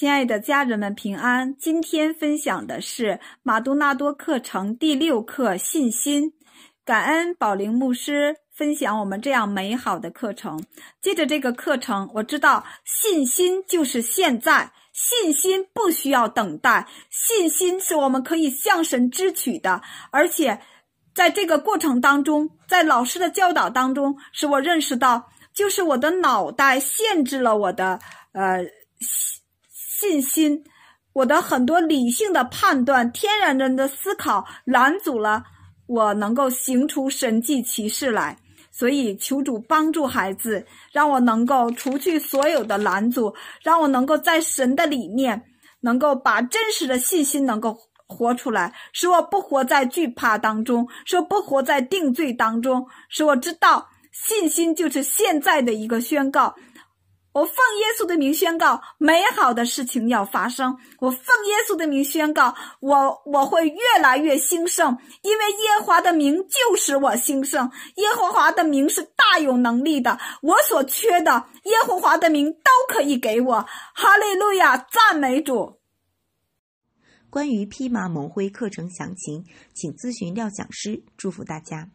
亲爱的家人们，平安！今天分享的是马杜纳多课程第六课：信心。感恩宝玲牧师分享我们这样美好的课程。接着这个课程，我知道信心就是现在，信心不需要等待，信心是我们可以向神支取的。而且，在这个过程当中，在老师的教导当中，使我认识到，就是我的脑袋限制了我的，呃。信心，我的很多理性的判断、天然人的思考拦阻了我能够行出神迹奇事来，所以求主帮助孩子，让我能够除去所有的拦阻，让我能够在神的里面，能够把真实的信心能够活出来，使我不活在惧怕当中，使我不活在定罪当中，使我知道信心就是现在的一个宣告。我奉耶稣的名宣告，美好的事情要发生。我奉耶稣的名宣告，我我会越来越兴盛，因为耶和华的名就是我兴盛。耶和华的名是大有能力的，我所缺的，耶和华的名都可以给我。哈利路亚，赞美主！关于披麻蒙灰课程详情，请咨询廖讲师。祝福大家。